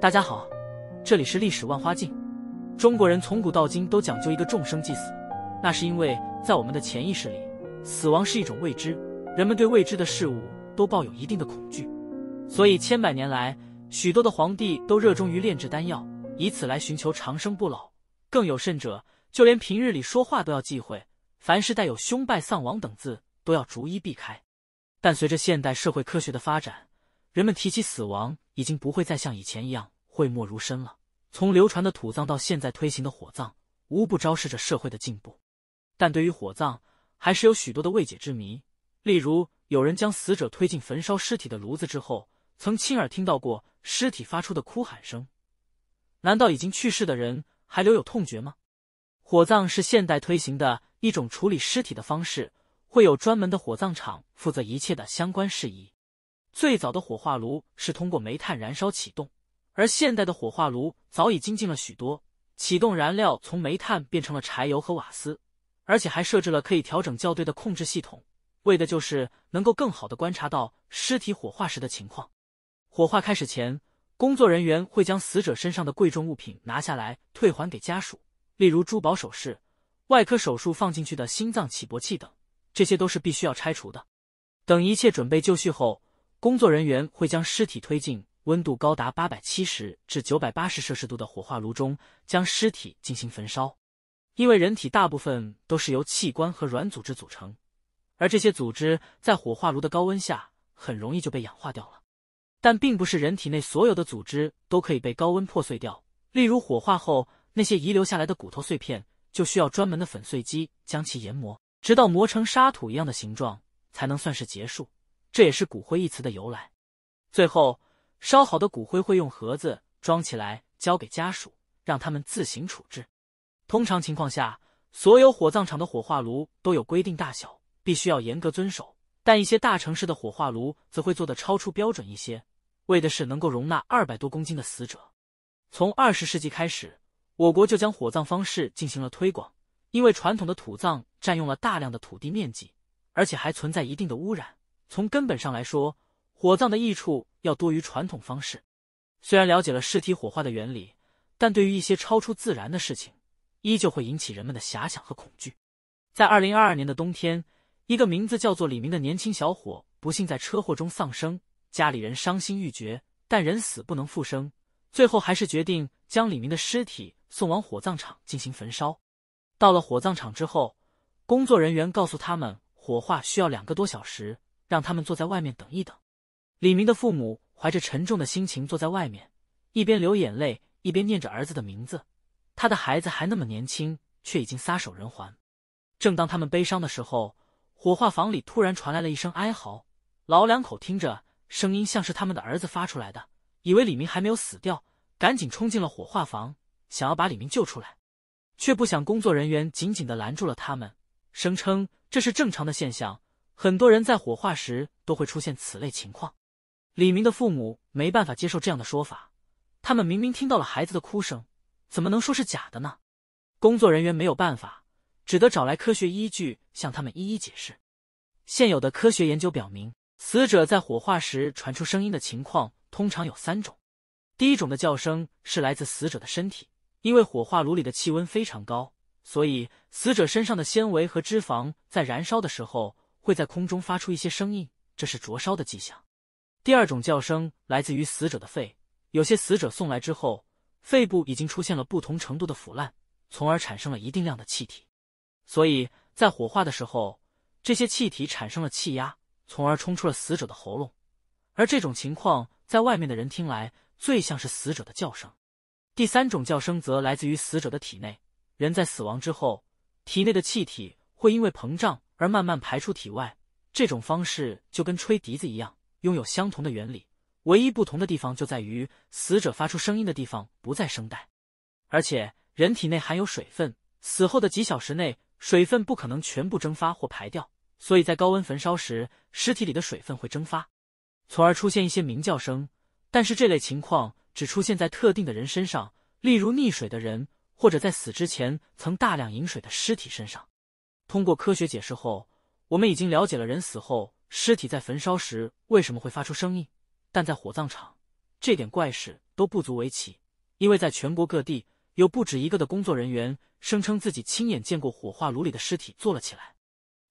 大家好，这里是历史万花镜。中国人从古到今都讲究一个“众生即死”，那是因为在我们的潜意识里，死亡是一种未知，人们对未知的事物都抱有一定的恐惧。所以千百年来，许多的皇帝都热衷于炼制丹药，以此来寻求长生不老。更有甚者，就连平日里说话都要忌讳，凡是带有凶败、丧亡等字。都要逐一避开，但随着现代社会科学的发展，人们提起死亡已经不会再像以前一样讳莫如深了。从流传的土葬到现在推行的火葬，无不昭示着社会的进步。但对于火葬，还是有许多的未解之谜。例如，有人将死者推进焚烧尸体的炉子之后，曾亲耳听到过尸体发出的哭喊声。难道已经去世的人还留有痛觉吗？火葬是现代推行的一种处理尸体的方式。会有专门的火葬场负责一切的相关事宜。最早的火化炉是通过煤炭燃烧启动，而现代的火化炉早已精进了许多，启动燃料从煤炭变成了柴油和瓦斯，而且还设置了可以调整校对的控制系统，为的就是能够更好的观察到尸体火化时的情况。火化开始前，工作人员会将死者身上的贵重物品拿下来退还给家属，例如珠宝首饰、外科手术放进去的心脏起搏器等。这些都是必须要拆除的。等一切准备就绪后，工作人员会将尸体推进温度高达八百七十至九百八十摄氏度的火化炉中，将尸体进行焚烧。因为人体大部分都是由器官和软组织组成，而这些组织在火化炉的高温下很容易就被氧化掉了。但并不是人体内所有的组织都可以被高温破碎掉，例如火化后那些遗留下来的骨头碎片，就需要专门的粉碎机将其研磨。直到磨成沙土一样的形状，才能算是结束，这也是“骨灰”一词的由来。最后，烧好的骨灰会用盒子装起来，交给家属，让他们自行处置。通常情况下，所有火葬场的火化炉都有规定大小，必须要严格遵守。但一些大城市的火化炉则会做的超出标准一些，为的是能够容纳二百多公斤的死者。从二十世纪开始，我国就将火葬方式进行了推广。因为传统的土葬占用了大量的土地面积，而且还存在一定的污染。从根本上来说，火葬的益处要多于传统方式。虽然了解了尸体火化的原理，但对于一些超出自然的事情，依旧会引起人们的遐想和恐惧。在二零二二年的冬天，一个名字叫做李明的年轻小伙不幸在车祸中丧生，家里人伤心欲绝，但人死不能复生，最后还是决定将李明的尸体送往火葬场进行焚烧。到了火葬场之后，工作人员告诉他们，火化需要两个多小时，让他们坐在外面等一等。李明的父母怀着沉重的心情坐在外面，一边流眼泪，一边念着儿子的名字。他的孩子还那么年轻，却已经撒手人寰。正当他们悲伤的时候，火化房里突然传来了一声哀嚎。老两口听着声音像是他们的儿子发出来的，以为李明还没有死掉，赶紧冲进了火化房，想要把李明救出来。却不想，工作人员紧紧的拦住了他们，声称这是正常的现象，很多人在火化时都会出现此类情况。李明的父母没办法接受这样的说法，他们明明听到了孩子的哭声，怎么能说是假的呢？工作人员没有办法，只得找来科学依据向他们一一解释。现有的科学研究表明，死者在火化时传出声音的情况通常有三种，第一种的叫声是来自死者的身体。因为火化炉里的气温非常高，所以死者身上的纤维和脂肪在燃烧的时候会在空中发出一些声音，这是灼烧的迹象。第二种叫声来自于死者的肺，有些死者送来之后，肺部已经出现了不同程度的腐烂，从而产生了一定量的气体。所以在火化的时候，这些气体产生了气压，从而冲出了死者的喉咙，而这种情况在外面的人听来最像是死者的叫声。第三种叫声则来自于死者的体内。人在死亡之后，体内的气体会因为膨胀而慢慢排出体外。这种方式就跟吹笛子一样，拥有相同的原理。唯一不同的地方就在于，死者发出声音的地方不在声带，而且人体内含有水分。死后的几小时内，水分不可能全部蒸发或排掉，所以在高温焚烧时，尸体里的水分会蒸发，从而出现一些鸣叫声。但是这类情况。只出现在特定的人身上，例如溺水的人，或者在死之前曾大量饮水的尸体身上。通过科学解释后，我们已经了解了人死后尸体在焚烧时为什么会发出声音。但在火葬场，这点怪事都不足为奇，因为在全国各地有不止一个的工作人员声称自己亲眼见过火化炉里的尸体坐了起来，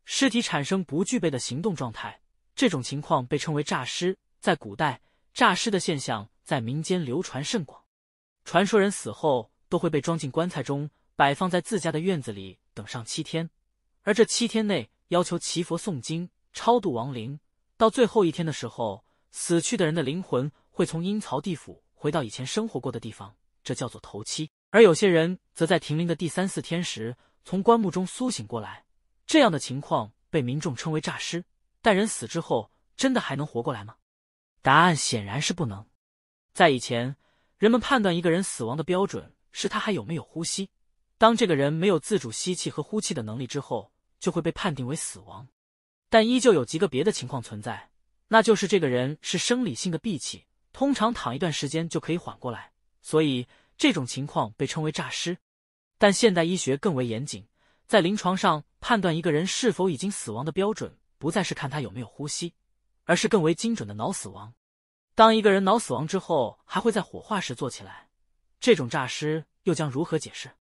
尸体产生不具备的行动状态。这种情况被称为诈尸。在古代，诈尸的现象。在民间流传甚广，传说人死后都会被装进棺材中，摆放在自家的院子里等上七天，而这七天内要求祈佛诵经超度亡灵。到最后一天的时候，死去的人的灵魂会从阴曹地府回到以前生活过的地方，这叫做头七。而有些人则在停灵的第三四天时从棺木中苏醒过来，这样的情况被民众称为诈尸。但人死之后真的还能活过来吗？答案显然是不能。在以前，人们判断一个人死亡的标准是他还有没有呼吸。当这个人没有自主吸气和呼气的能力之后，就会被判定为死亡。但依旧有极个别的情况存在，那就是这个人是生理性的闭气，通常躺一段时间就可以缓过来。所以这种情况被称为诈尸。但现代医学更为严谨，在临床上判断一个人是否已经死亡的标准不再是看他有没有呼吸，而是更为精准的脑死亡。当一个人脑死亡之后，还会在火化时做起来，这种诈尸又将如何解释？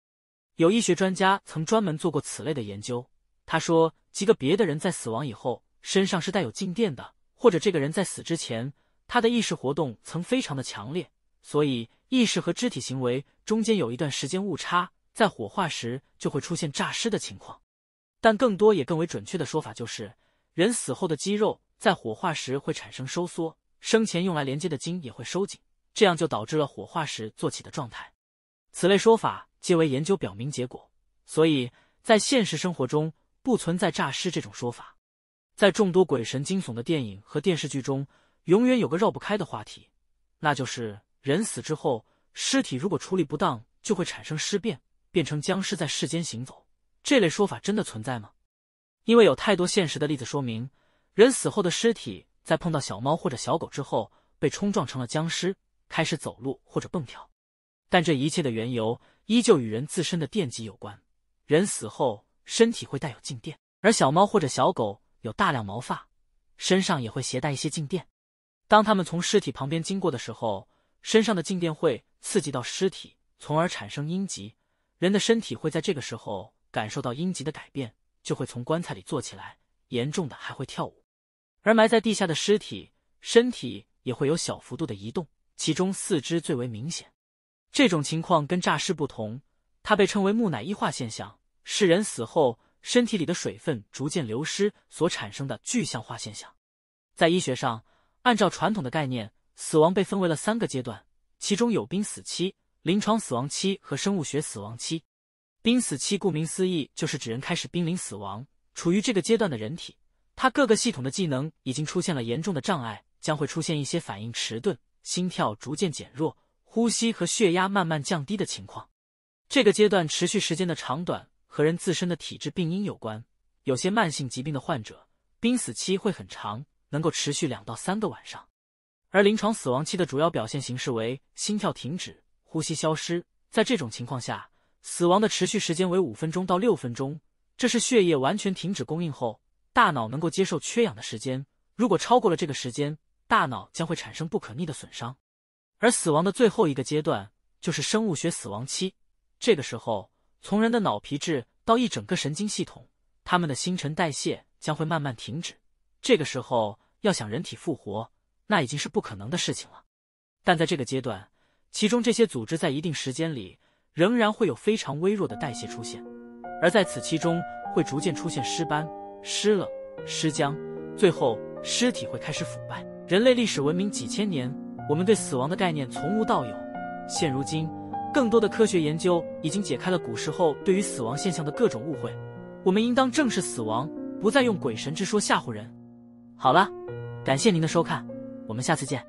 有医学专家曾专门做过此类的研究。他说，极个别的人在死亡以后，身上是带有静电的，或者这个人在死之前，他的意识活动曾非常的强烈，所以意识和肢体行为中间有一段时间误差，在火化时就会出现诈尸的情况。但更多也更为准确的说法就是，人死后的肌肉在火化时会产生收缩。生前用来连接的筋也会收紧，这样就导致了火化时坐起的状态。此类说法皆为研究表明结果，所以在现实生活中不存在诈尸这种说法。在众多鬼神惊悚的电影和电视剧中，永远有个绕不开的话题，那就是人死之后，尸体如果处理不当，就会产生尸变，变成僵尸在世间行走。这类说法真的存在吗？因为有太多现实的例子说明，人死后的尸体。在碰到小猫或者小狗之后，被冲撞成了僵尸，开始走路或者蹦跳。但这一切的缘由依旧与人自身的电极有关。人死后身体会带有静电，而小猫或者小狗有大量毛发，身上也会携带一些静电。当他们从尸体旁边经过的时候，身上的静电会刺激到尸体，从而产生阴极。人的身体会在这个时候感受到阴极的改变，就会从棺材里坐起来，严重的还会跳舞。而埋在地下的尸体，身体也会有小幅度的移动，其中四肢最为明显。这种情况跟诈尸不同，它被称为木乃伊化现象，是人死后身体里的水分逐渐流失所产生的具象化现象。在医学上，按照传统的概念，死亡被分为了三个阶段，其中有濒死期、临床死亡期和生物学死亡期。濒死期顾名思义，就是指人开始濒临死亡，处于这个阶段的人体。他各个系统的技能已经出现了严重的障碍，将会出现一些反应迟钝、心跳逐渐减弱、呼吸和血压慢慢降低的情况。这个阶段持续时间的长短和人自身的体质、病因有关。有些慢性疾病的患者，濒死期会很长，能够持续两到三个晚上。而临床死亡期的主要表现形式为心跳停止、呼吸消失。在这种情况下，死亡的持续时间为五分钟到六分钟，这是血液完全停止供应后。大脑能够接受缺氧的时间，如果超过了这个时间，大脑将会产生不可逆的损伤。而死亡的最后一个阶段就是生物学死亡期，这个时候从人的脑皮质到一整个神经系统，他们的新陈代谢将会慢慢停止。这个时候要想人体复活，那已经是不可能的事情了。但在这个阶段，其中这些组织在一定时间里仍然会有非常微弱的代谢出现，而在此期中会逐渐出现尸斑。尸冷，尸僵，最后尸体会开始腐败。人类历史文明几千年，我们对死亡的概念从无到有。现如今，更多的科学研究已经解开了古时候对于死亡现象的各种误会。我们应当正视死亡，不再用鬼神之说吓唬人。好了，感谢您的收看，我们下次见。